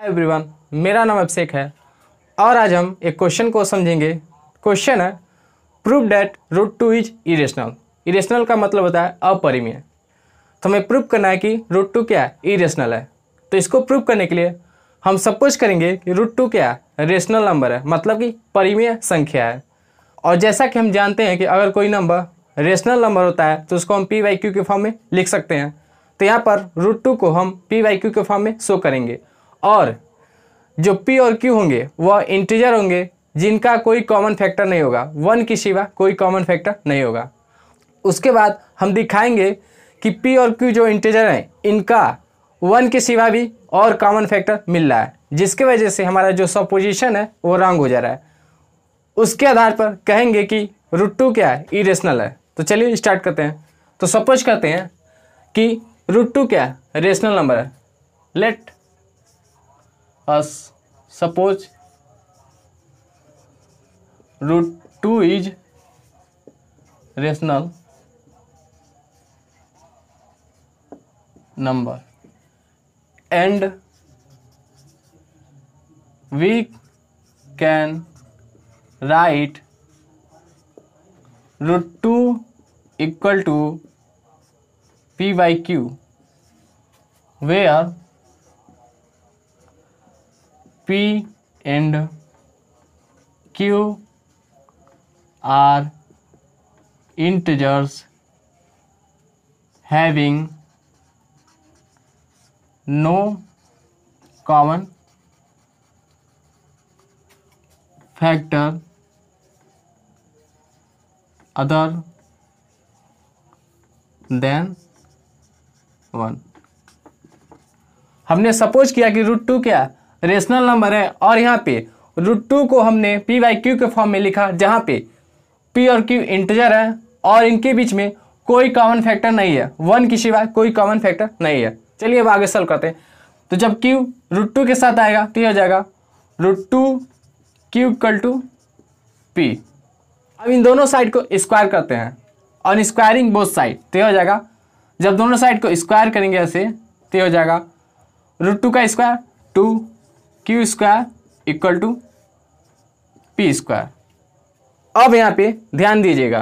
hi everyone मेरा नाम अभिषेक है और आज हम एक क्वेश्चन को समझेंगे क्वेश्चन है proof that root two is irrational irrational का मतलब होता है अपरिमीय तो हमें प्रूव करना है कि रूट टू क्या है इरेशनल है तो इसको प्रूफ करने के लिए हम सब कुछ करेंगे कि रूट टू क्या है रेशनल नंबर है मतलब कि परिमीय संख्या है और जैसा कि हम जानते हैं कि अगर कोई नंबर रेशनल नंबर होता है तो उसको हम पी वाई क्यू के फॉर्म में लिख सकते हैं तो यहाँ पर रूट टू को हम पी वाई क्यू के फॉर्म में शो करेंगे और जो पी और क्यू होंगे वह इंटीजर होंगे जिनका कोई कॉमन फैक्टर नहीं होगा वन के सिवा कोई कॉमन फैक्टर नहीं होगा उसके बाद हम दिखाएंगे कि पी और क्यू जो इंटीजर हैं इनका वन के सिवा भी और कॉमन फैक्टर मिल रहा है जिसके वजह से हमारा जो सपोजिशन है वो रॉन्ग हो जा रहा है उसके आधार पर कहेंगे कि रूट टू क्या है इरेशनल है तो चलिए स्टार्ट करते हैं तो सपोज करते हैं कि रूट टू क्या है रेशनल नंबर है let suppose root two is rational number and we can write root two equal to P by Q where are P and Q are integers having no common factor other than one हमने suppose किया कि root two क्या है rational number है और यहाँ पे root two को हमने पी वाई क्यू के फॉर्म में लिखा जहाँ पे पी और क्यू इंटीजर है और इनके बीच में कोई कॉमन फैक्टर नहीं है वन के सिवा कोई कॉमन फैक्टर नहीं है चलिए अब आगे सॉल्व करते हैं तो जब क्यू रूट टू के साथ आएगा तो यह हो जाएगा root two Q equal to P अब इन दोनों साइड को स्क्वायर करते हैं और स्क्वायरिंग बोथ साइड तो यह हो जाएगा जब दोनों साइड को स्क्वायर करेंगे ऐसे तो हो जाएगा रूट टू का square two Q square equal to P square अब यहाँ पे ध्यान दीजिएगा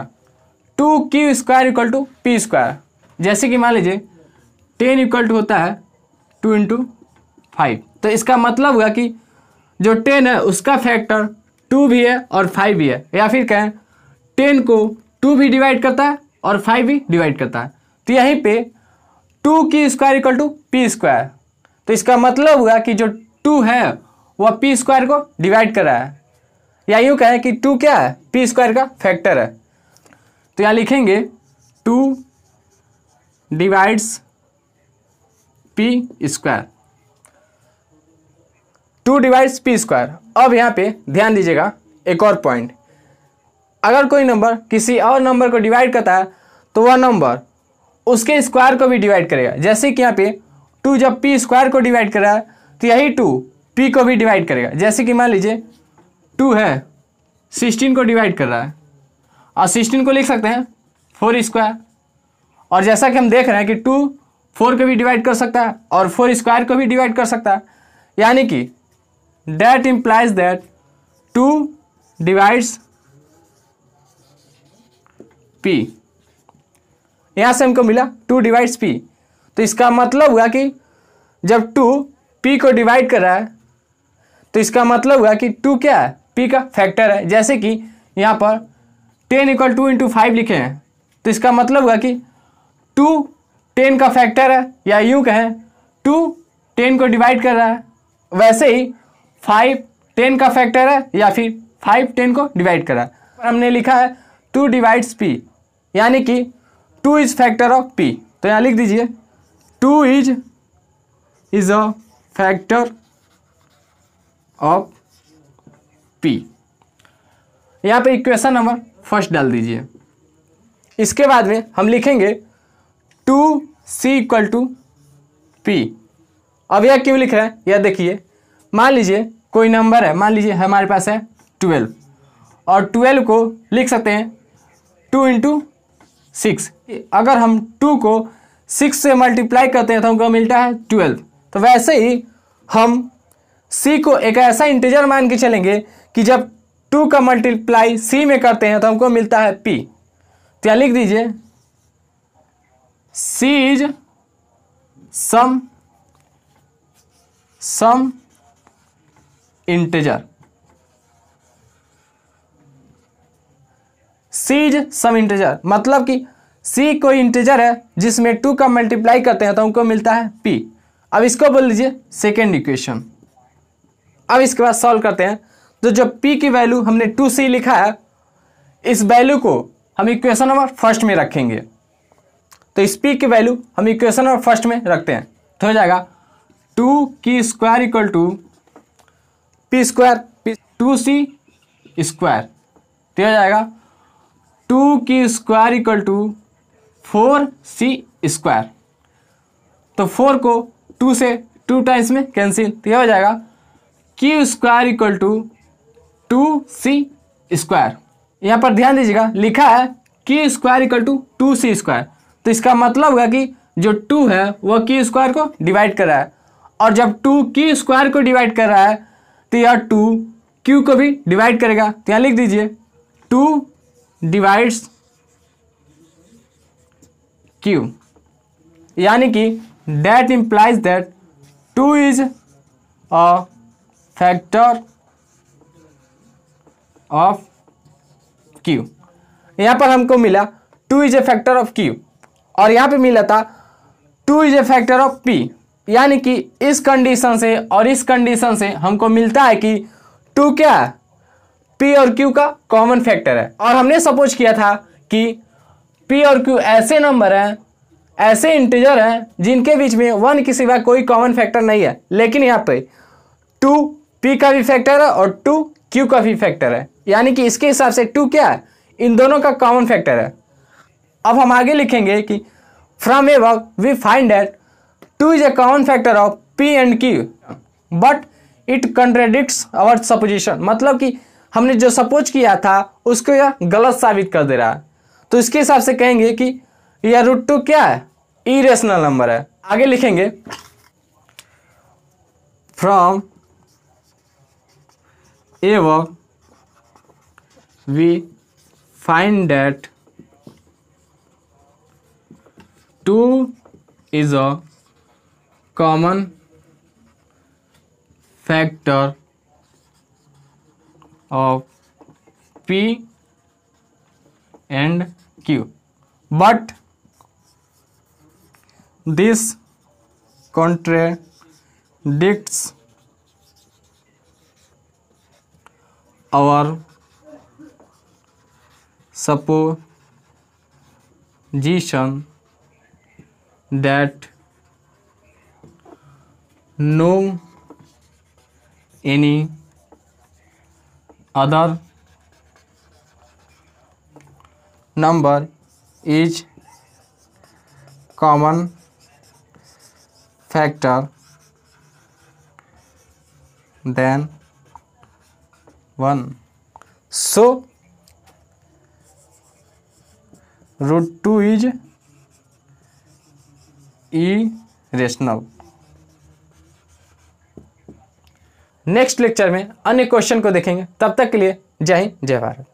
two Q square equal to P square जैसे कि मान लीजिए टेन इक्वल टू होता है टू इंटू फाइव तो इसका मतलब हुआ कि जो टेन है उसका फैक्टर टू भी है और फाइव भी है या फिर कहें टेन को टू भी डिवाइड करता है और फाइव भी डिवाइड करता है तो यहीं पे टू की square equal to P square तो इसका मतलब हुआ कि जो टू है वह पी स्क्वायर को डिवाइड कर रहा है या यूँ कहें कि टू क्या है पी स्क्वायर का फैक्टर है तो यहाँ लिखेंगे two divides P square two divides P square अब यहाँ पे ध्यान दीजिएगा एक और पॉइंट अगर कोई नंबर किसी और नंबर को डिवाइड करता है तो वह नंबर उसके स्क्वायर को भी डिवाइड करेगा जैसे कि यहाँ पे टू जब पी स्क्वायर को डिवाइड कर रहा है तो यही टू पी को भी डिवाइड करेगा जैसे कि मान लीजिए टू है सिक्सटीन को डिवाइड कर रहा है और सिक्सटीन को लिख सकते हैं फोर स्क्वायर और जैसा कि हम देख रहे हैं कि टू फोर को भी डिवाइड कर सकता है और फोर स्क्वायर को भी डिवाइड कर सकता है यानी कि that implies that two divides P यहां से हमको मिला टू डिवाइड्स पी तो इसका मतलब हुआ कि जब टू पी को डिवाइड कर रहा है तो इसका मतलब हुआ कि टू क्या है पी का फैक्टर है जैसे कि यहाँ पर ten equal to into five लिखे हैं तो इसका मतलब हुआ कि टू टेन का फैक्टर है या यूँ कहें टू टेन को डिवाइड कर रहा है वैसे ही फाइव टेन का फैक्टर है या फिर फाइव टेन को डिवाइड कर रहा है हमने लिखा है टू डिवाइड्स पी यानी कि two is factor of P तो यहाँ लिख दीजिए two is is a factor of P यहाँ पे इक्वेशन नंबर फर्स्ट डाल दीजिए इसके बाद में हम लिखेंगे two C equal to P अब यह क्यों लिख रहे हैं यह देखिए मान लीजिए कोई नंबर है मान लीजिए हमारे पास है ट्वेल्व और ट्वेल्व को लिख सकते हैं टू इंटू सिक्स अगर हम टू को सिक्स से मल्टीप्लाई करते हैं तो हमको मिलता है ट्वेल्व तो वैसे ही हम सी को एक ऐसा इंटीजर मान के चलेंगे कि जब टू का मल्टीप्लाई सी में करते हैं तो हमको मिलता है पी तो यहां लिख दीजिए C is some some integer C is some integer मतलब कि सी कोई इंटेजर है जिसमें टू का मल्टीप्लाई करते हैं तो हमको मिलता है पी अब इसको बोल दीजिए सेकेंड इक्वेशन अब इसके बाद सॉल्व करते हैं तो जो p की वैल्यू हमने टू सी लिखा है इस वैल्यू को हम इक्वेशन नंबर फर्स्ट में रखेंगे तो इस p की वैल्यू हम इक्वेशन नंबर फर्स्ट में रखते हैं तो हो जाएगा टू की square equal to P square P two C square तो हो जाएगा टू की square equal to four C square तो फोर को टू से टू टाइम्स में कैंसिल तो यह हो जाएगा Q square equal to two C square यहाँ पर ध्यान दीजिएगा लिखा है Q square equal to two C square तो इसका मतलब होगा कि जो टू है वह क्यू स्क्वायर को डिवाइड कर रहा है और जब टू क्यू स्क्वायर को डिवाइड कर रहा है तो यह टू क्यू को भी डिवाइड करेगा तो यहाँ लिख दीजिए टू डिवाइड्स क्यू यानी कि that implies that 2 is a factor of Q यहां पर हमको मिला two is a factor of Q और यहां पे मिला था two is a factor of P यानी कि इस कंडीशन से और इस कंडीशन से हमको मिलता है कि टू क्या है पी और क्यू का कॉमन फैक्टर है और हमने सपोज किया था कि पी और क्यू ऐसे नंबर हैं ऐसे इंटीजर हैं जिनके बीच में वन के सिवा कोई कॉमन फैक्टर नहीं है लेकिन यहाँ पे टू पी का भी फैक्टर है और टू क्यू का भी फैक्टर है यानी कि इसके हिसाब से टू क्या है इन दोनों का कॉमन फैक्टर है अब हम आगे लिखेंगे कि फ्रॉम ए वर्क we find that two is a common factor of P and Q but it contradict our supposition मतलब कि हमने जो सपोज किया था उसको यह गलत साबित कर दे रहा है तो इसके हिसाब से कहेंगे कि या रूट टू क्या है इरेशनल नंबर है आगे लिखेंगे from above we find that two is a common factor of P and Q but this contradicts our supposition that no any other number is common factor than 1 so root 2 is irrational next lecture में अन्य question को देखेंगे तब तक के लिए जय हिंद जय भारत